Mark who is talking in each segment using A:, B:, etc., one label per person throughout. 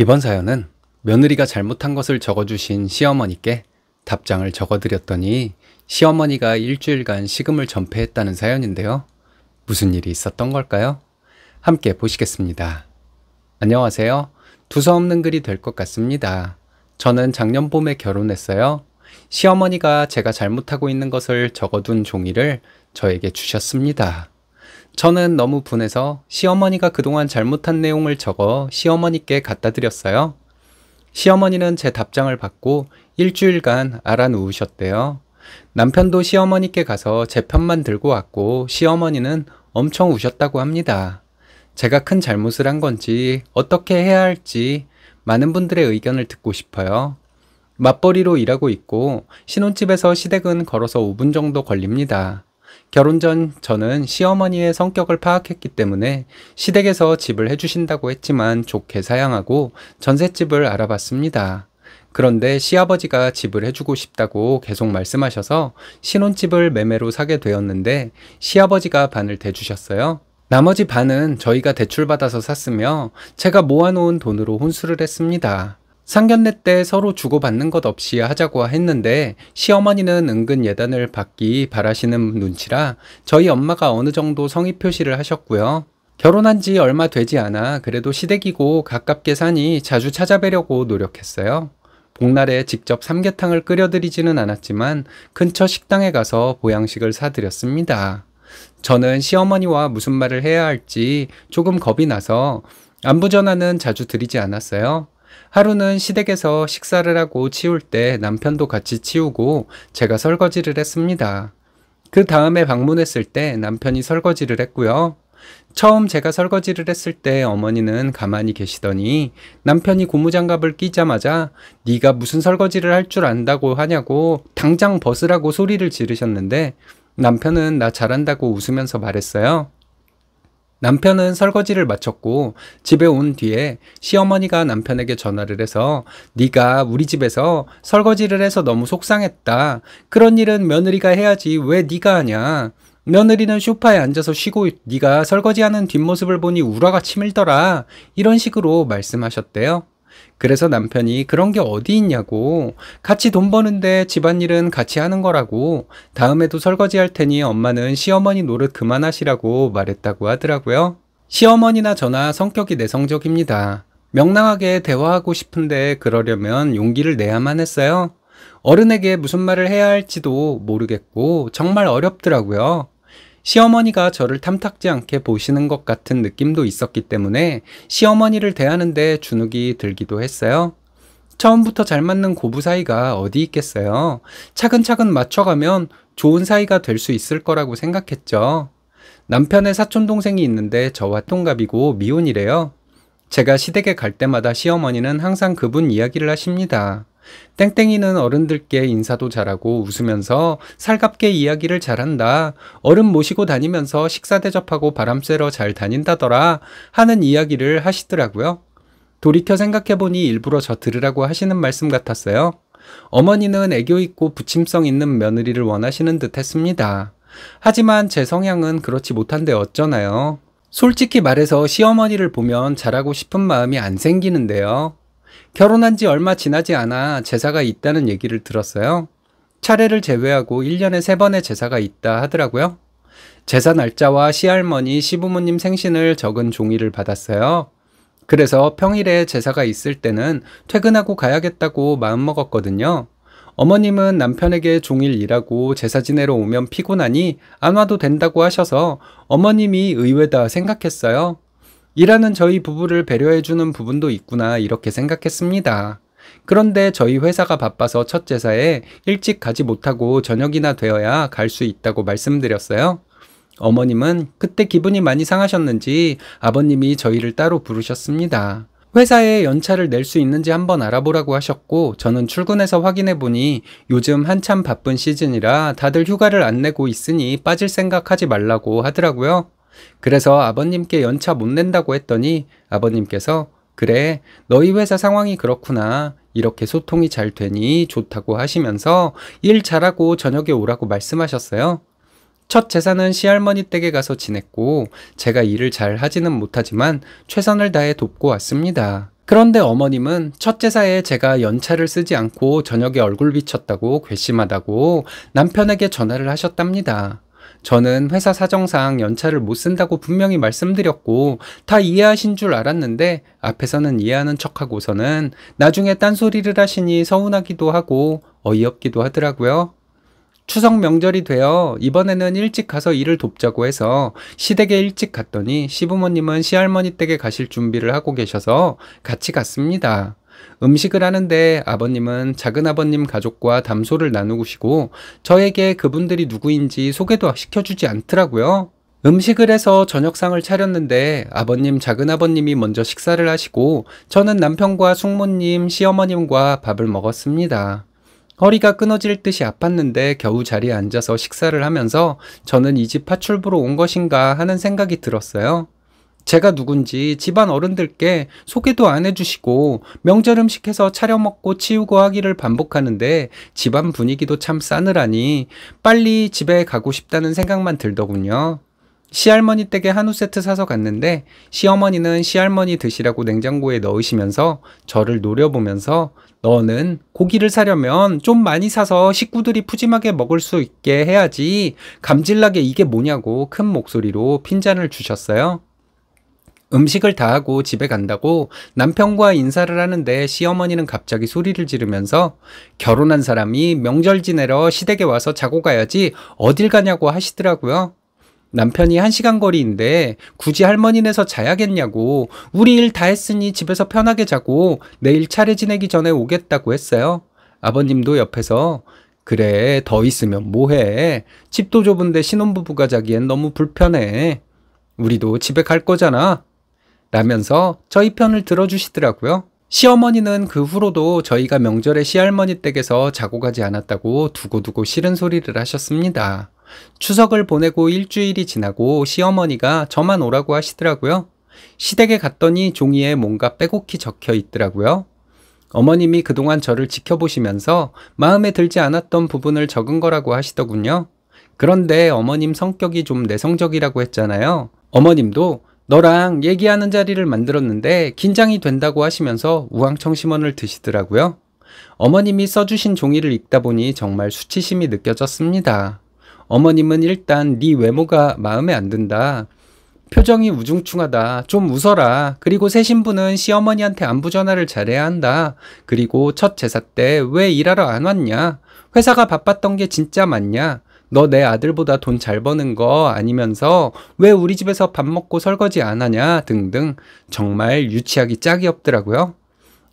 A: 이번 사연은 며느리가 잘못한 것을 적어주신 시어머니께 답장을 적어드렸더니 시어머니가 일주일간 식음을 전폐했다는 사연인데요. 무슨 일이 있었던 걸까요? 함께 보시겠습니다. 안녕하세요. 두서없는 글이 될 것 같습니다. 저는 작년 봄에 결혼했어요. 시어머니가 제가 잘못하고 있는 것을 적어둔 종이를 저에게 주셨습니다. 저는 너무 분해서 시어머니가 그동안 잘못한 내용을 적어 시어머니께 갖다 드렸어요. 시어머니는 제 답장을 받고 일주일간 알아누우셨대요. 남편도 시어머니께 가서 제 편만 들고 왔고 시어머니는 엄청 우셨다고 합니다. 제가 큰 잘못을 한 건지 어떻게 해야 할지 많은 분들의 의견을 듣고 싶어요. 맞벌이로 일하고 있고 신혼집에서 시댁은 걸어서 5분 정도 걸립니다. 결혼 전 저는 시어머니의 성격을 파악했기 때문에 시댁에서 집을 해주신다고 했지만 좋게 사양하고 전셋집을 알아봤습니다. 그런데 시아버지가 집을 해주고 싶다고 계속 말씀하셔서 신혼집을 매매로 사게 되었는데 시아버지가 반을 대주셨어요. 나머지 반은 저희가 대출받아서 샀으며 제가 모아놓은 돈으로 혼수를 했습니다. 상견례 때 서로 주고받는 것 없이 하자고 했는데 시어머니는 은근 예단을 받기 바라시는 눈치라 저희 엄마가 어느 정도 성의 표시를 하셨고요. 결혼한 지 얼마 되지 않아 그래도 시댁이고 가깝게 사니 자주 찾아뵈려고 노력했어요. 복날에 직접 삼계탕을 끓여드리지는 않았지만 근처 식당에 가서 보양식을 사드렸습니다. 저는 시어머니와 무슨 말을 해야 할지 조금 겁이 나서 안부 전화는 자주 드리지 않았어요. 하루는 시댁에서 식사를 하고 치울 때 남편도 같이 치우고 제가 설거지를 했습니다. 그 다음에 방문했을 때 남편이 설거지를 했고요. 처음 제가 설거지를 했을 때 어머니는 가만히 계시더니 남편이 고무장갑을 끼자마자 네가 무슨 설거지를 할 줄 안다고 하냐고 당장 벗으라고 소리를 지르셨는데 남편은 나 잘한다고 웃으면서 말했어요. 남편은 설거지를 마쳤고 집에 온 뒤에 시어머니가 남편에게 전화를 해서 네가 우리 집에서 설거지를 해서 너무 속상했다. 그런 일은 며느리가 해야지 왜 네가 하냐. 며느리는 쇼파에 앉아서 쉬고 네가 설거지하는 뒷모습을 보니 우라가 치밀더라. 이런 식으로 말씀하셨대요. 그래서 남편이 그런 게 어디 있냐고 같이 돈 버는데 집안일은 같이 하는 거라고 다음에도 설거지 할 테니 엄마는 시어머니 노릇 그만하시라고 말했다고 하더라고요. 시어머니나 저나 성격이 내성적입니다. 명랑하게 대화하고 싶은데 그러려면 용기를 내야만 했어요. 어른에게 무슨 말을 해야 할지도 모르겠고 정말 어렵더라고요. 시어머니가 저를 탐탁지 않게 보시는 것 같은 느낌도 있었기 때문에 시어머니를 대하는데 주눅이 들기도 했어요. 처음부터 잘 맞는 고부 사이가 어디 있겠어요. 차근차근 맞춰가면 좋은 사이가 될 수 있을 거라고 생각했죠. 남편의 사촌동생이 있는데 저와 통갑이고 미혼이래요. 제가 시댁에 갈 때마다 시어머니는 항상 그분 이야기를 하십니다. 땡땡이는 어른들께 인사도 잘하고 웃으면서 살갑게 이야기를 잘한다. 어른 모시고 다니면서 식사 대접하고 바람 쐬러 잘 다닌다더라. 하는 이야기를 하시더라고요. 돌이켜 생각해보니 일부러 저 들으라고 하시는 말씀 같았어요. 어머니는 애교 있고 부침성 있는 며느리를 원하시는 듯 했습니다. 하지만 제 성향은 그렇지 못한데 어쩌나요? 솔직히 말해서 시어머니를 보면 잘하고 싶은 마음이 안 생기는데요. 결혼한 지 얼마 지나지 않아 제사가 있다는 얘기를 들었어요. 차례를 제외하고 1년에 3번의 제사가 있다 하더라고요. 제사 날짜와 시할머니, 시부모님 생신을 적은 종이를 받았어요. 그래서 평일에 제사가 있을 때는 퇴근하고 가야겠다고 마음먹었거든요. 어머님은 남편에게 종일 일하고 제사 지내러 오면 피곤하니 안 와도 된다고 하셔서 어머님이 의외다 생각했어요. 일하는 저희 부부를 배려해주는 부분도 있구나 이렇게 생각했습니다. 그런데 저희 회사가 바빠서 첫 제사에 일찍 가지 못하고 저녁이나 되어야 갈 수 있다고 말씀드렸어요. 어머님은 그때 기분이 많이 상하셨는지 아버님이 저희를 따로 부르셨습니다. 회사에 연차를 낼 수 있는지 한번 알아보라고 하셨고 저는 출근해서 확인해 보니 요즘 한참 바쁜 시즌이라 다들 휴가를 안 내고 있으니 빠질 생각하지 말라고 하더라고요. 그래서 아버님께 연차 못 낸다고 했더니 아버님께서 그래, 너희 회사 상황이 그렇구나. 이렇게 소통이 잘 되니 좋다고 하시면서 일 잘하고 저녁에 오라고 말씀하셨어요. 첫 제사는 시할머니 댁에 가서 지냈고 제가 일을 잘 하지는 못하지만 최선을 다해 돕고 왔습니다. 그런데 어머님은 첫 제사에 제가 연차를 쓰지 않고 저녁에 얼굴 비쳤다고 괘씸하다고 남편에게 전화를 하셨답니다. 저는 회사 사정상 연차를 못 쓴다고 분명히 말씀드렸고 다 이해하신 줄 알았는데 앞에서는 이해하는 척하고서는 나중에 딴소리를 하시니 서운하기도 하고 어이없기도 하더라고요. 추석 명절이 되어 이번에는 일찍 가서 일을 돕자고 해서 시댁에 일찍 갔더니 시부모님은 시할머니 댁에 가실 준비를 하고 계셔서 같이 갔습니다. 음식을 하는데 아버님은 작은아버님 가족과 담소를 나누시고 저에게 그분들이 누구인지 소개도 시켜주지 않더라고요. 음식을 해서 저녁상을 차렸는데 아버님 작은아버님이 먼저 식사를 하시고 저는 남편과 숙모님 시어머님과 밥을 먹었습니다. 허리가 끊어질 듯이 아팠는데 겨우 자리에 앉아서 식사를 하면서 저는 이 집 파출부로 온 것인가 하는 생각이 들었어요. 제가 누군지 집안 어른들께 소개도 안 해주시고 명절 음식해서 차려 먹고 치우고 하기를 반복하는데 집안 분위기도 참 싸늘하니 빨리 집에 가고 싶다는 생각만 들더군요. 시할머니 댁에 한우 세트 사서 갔는데 시어머니는 시할머니 드시라고 냉장고에 넣으시면서 저를 노려보면서 너는 고기를 사려면 좀 많이 사서 식구들이 푸짐하게 먹을 수 있게 해야지 감질나게 이게 뭐냐고 큰 목소리로 핀잔을 주셨어요. 음식을 다 하고 집에 간다고 남편과 인사를 하는데 시어머니는 갑자기 소리를 지르면서 결혼한 사람이 명절 지내러 시댁에 와서 자고 가야지 어딜 가냐고 하시더라고요. 남편이 한 시간 거리인데 굳이 할머니네서 자야겠냐고 우리 일 다 했으니 집에서 편하게 자고 내일 차례 지내기 전에 오겠다고 했어요. 아버님도 옆에서 그래 더 있으면 뭐해 집도 좁은데 신혼부부가 자기엔 너무 불편해 우리도 집에 갈 거잖아 라면서 저희 편을 들어주시더라고요. 시어머니는 그 후로도 저희가 명절에 시할머니 댁에서 자고 가지 않았다고 두고두고 싫은 소리를 하셨습니다. 추석을 보내고 일주일이 지나고 시어머니가 저만 오라고 하시더라고요. 시댁에 갔더니 종이에 뭔가 빼곡히 적혀 있더라고요. 어머님이 그동안 저를 지켜보시면서 마음에 들지 않았던 부분을 적은 거라고 하시더군요. 그런데 어머님 성격이 좀 내성적이라고 했잖아요. 어머님도 너랑 얘기하는 자리를 만들었는데 긴장이 된다고 하시면서 우황청심원을 드시더라고요. 어머님이 써주신 종이를 읽다 보니 정말 수치심이 느껴졌습니다. 어머님은 일단 네 외모가 마음에 안 든다. 표정이 우중충하다. 좀 웃어라. 그리고 새 신부는 시어머니한테 안부 전화를 잘해야 한다. 그리고 첫 제사 때 왜 일하러 안 왔냐? 회사가 바빴던 게 진짜 맞냐? 너내 아들보다 돈 잘 버는 거 아니면서 왜 우리 집에서 밥 먹고 설거지 안 하냐 등등 정말 유치하기 짝이 없더라고요.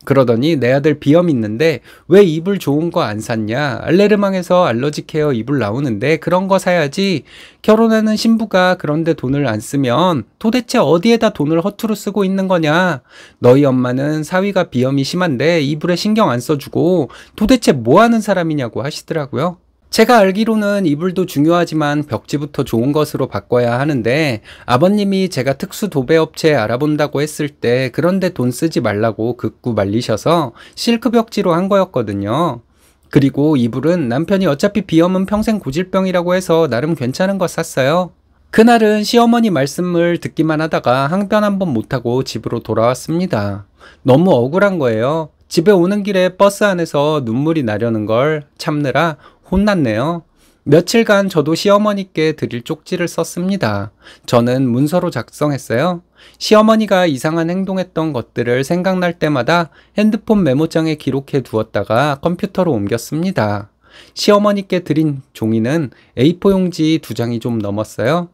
A: 그러더니 내 아들 비염 있는데 왜 이불 좋은 거 안 샀냐? 알레르망에서 알러지 케어 이불 나오는데 그런 거 사야지. 결혼하는 신부가 그런데 돈을 안 쓰면 도대체 어디에다 돈을 허투루 쓰고 있는 거냐? 너희 엄마는 사위가 비염이 심한데 이불에 신경 안 써주고 도대체 뭐 하는 사람이냐고 하시더라고요. 제가 알기로는 이불도 중요하지만 벽지부터 좋은 것으로 바꿔야 하는데 아버님이 제가 특수 도배업체 알아본다고 했을 때 그런데 돈 쓰지 말라고 극구 말리셔서 실크 벽지로 한 거였거든요. 그리고 이불은 남편이 어차피 비염은 평생 고질병이라고 해서 나름 괜찮은 거 샀어요. 그날은 시어머니 말씀을 듣기만 하다가 항변 한번 못하고 집으로 돌아왔습니다. 너무 억울한 거예요. 집에 오는 길에 버스 안에서 눈물이 나려는 걸 참느라 혼났네요. 며칠간 저도 시어머니께 드릴 쪽지를 썼습니다. 저는 문서로 작성했어요. 시어머니가 이상한 행동했던 것들을 생각날 때마다 핸드폰 메모장에 기록해 두었다가 컴퓨터로 옮겼습니다. 시어머니께 드린 종이는 A4 용지 두 장이 좀 넘었어요.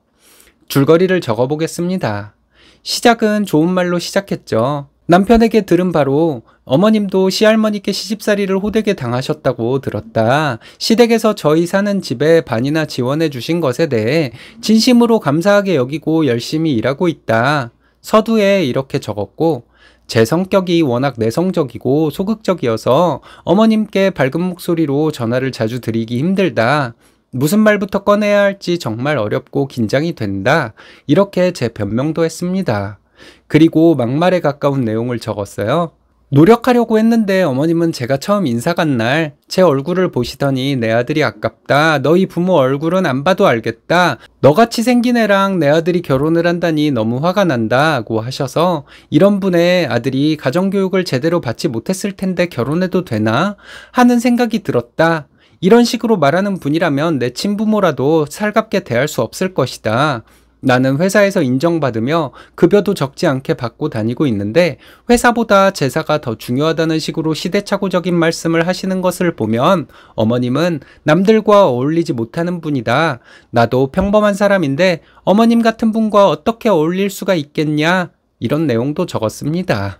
A: 줄거리를 적어보겠습니다. 시작은 좋은 말로 시작했죠. 남편에게 들은 바로 어머님도 시할머니께 시집살이를 호되게 당하셨다고 들었다. 시댁에서 저희 사는 집에 반이나 지원해 주신 것에 대해 진심으로 감사하게 여기고 열심히 일하고 있다. 서두에 이렇게 적었고 제 성격이 워낙 내성적이고 소극적이어서 어머님께 밝은 목소리로 전화를 자주 드리기 힘들다. 무슨 말부터 꺼내야 할지 정말 어렵고 긴장이 된다. 이렇게 제 변명도 했습니다. 그리고 막말에 가까운 내용을 적었어요. 노력하려고 했는데 어머님은 제가 처음 인사 간 날 제 얼굴을 보시더니 내 아들이 아깝다. 너희 부모 얼굴은 안 봐도 알겠다. 너같이 생긴 애랑 내 아들이 결혼을 한다니 너무 화가 난다고 하셔서 이런 분의 아들이 가정교육을 제대로 받지 못했을 텐데 결혼해도 되나 하는 생각이 들었다. 이런 식으로 말하는 분이라면 내 친부모라도 살갑게 대할 수 없을 것이다. 나는 회사에서 인정받으며 급여도 적지 않게 받고 다니고 있는데 회사보다 제사가 더 중요하다는 식으로 시대착오적인 말씀을 하시는 것을 보면 어머님은 남들과 어울리지 못하는 분이다. 나도 평범한 사람인데 어머님 같은 분과 어떻게 어울릴 수가 있겠냐? 이런 내용도 적었습니다.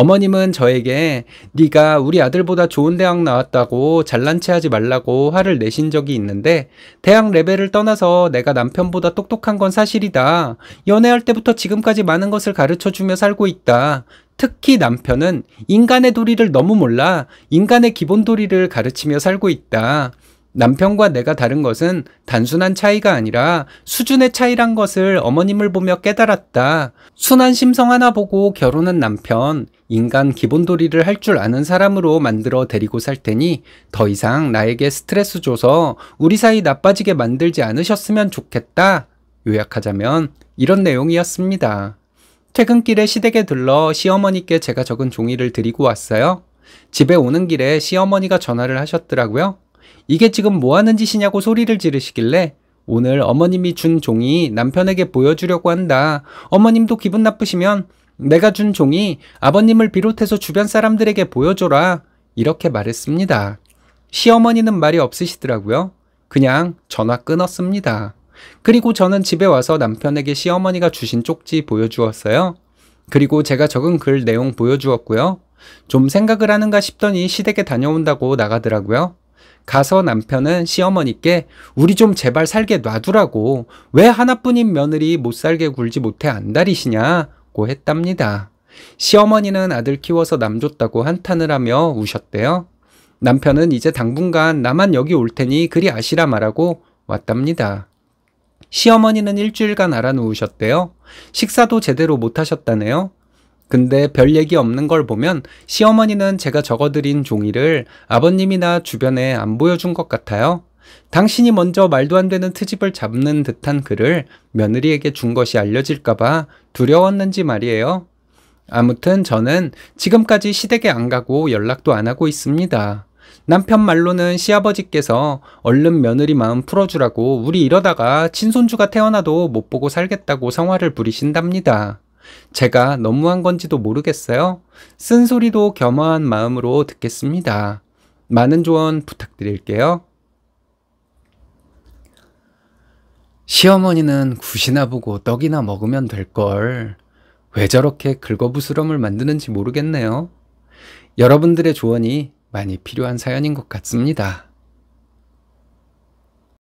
A: 어머님은 저에게 네가 우리 아들보다 좋은 대학 나왔다고 잘난 체하지 말라고 화를 내신 적이 있는데 대학 레벨을 떠나서 내가 남편보다 똑똑한 건 사실이다. 연애할 때부터 지금까지 많은 것을 가르쳐 주며 살고 있다. 특히 남편은 인간의 도리를 너무 몰라 인간의 기본 도리를 가르치며 살고 있다. 남편과 내가 다른 것은 단순한 차이가 아니라 수준의 차이란 것을 어머님을 보며 깨달았다. 순한 심성 하나 보고 결혼한 남편, 인간 기본도리를 할 줄 아는 사람으로 만들어 데리고 살 테니 더 이상 나에게 스트레스 줘서 우리 사이 나빠지게 만들지 않으셨으면 좋겠다. 요약하자면 이런 내용이었습니다. 퇴근길에 시댁에 들러 시어머니께 제가 적은 종이를 드리고 왔어요. 집에 오는 길에 시어머니가 전화를 하셨더라고요. 이게 지금 뭐 하는 짓이냐고 소리를 지르시길래 오늘 어머님이 준 종이 남편에게 보여주려고 한다. 어머님도 기분 나쁘시면 내가 준 종이 아버님을 비롯해서 주변 사람들에게 보여줘라. 이렇게 말했습니다. 시어머니는 말이 없으시더라고요. 그냥 전화 끊었습니다. 그리고 저는 집에 와서 남편에게 시어머니가 주신 쪽지 보여주었어요. 그리고 제가 적은 글 내용 보여주었고요. 좀 생각을 하는가 싶더니 시댁에 다녀온다고 나가더라고요. 가서 남편은 시어머니께 우리 좀 제발 살게 놔두라고 왜 하나뿐인 며느리 못 살게 굴지 못해 안달이시냐고 했답니다. 시어머니는 아들 키워서 남줬다고 한탄을 하며 우셨대요. 남편은 이제 당분간 나만 여기 올 테니 그리 아시라 말하고 왔답니다. 시어머니는 일주일간 알아누우셨대요. 식사도 제대로 못 하셨다네요. 근데 별 얘기 없는 걸 보면 시어머니는 제가 적어드린 종이를 아버님이나 주변에 안 보여준 것 같아요. 당신이 먼저 말도 안 되는 트집을 잡는 듯한 글을 며느리에게 준 것이 알려질까봐 두려웠는지 말이에요. 아무튼 저는 지금까지 시댁에 안 가고 연락도 안 하고 있습니다. 남편 말로는 시아버지께서 얼른 며느리 마음 풀어주라고 우리 이러다가 친손주가 태어나도 못 보고 살겠다고 성화를 부리신답니다. 제가 너무한 건지도 모르겠어요. 쓴소리도 겸허한 마음으로 듣겠습니다. 많은 조언 부탁드릴게요. 시어머니는 굿이나 보고 떡이나 먹으면 될걸. 왜 저렇게 긁어부스럼을 만드는지 모르겠네요. 여러분들의 조언이 많이 필요한 사연인 것 같습니다.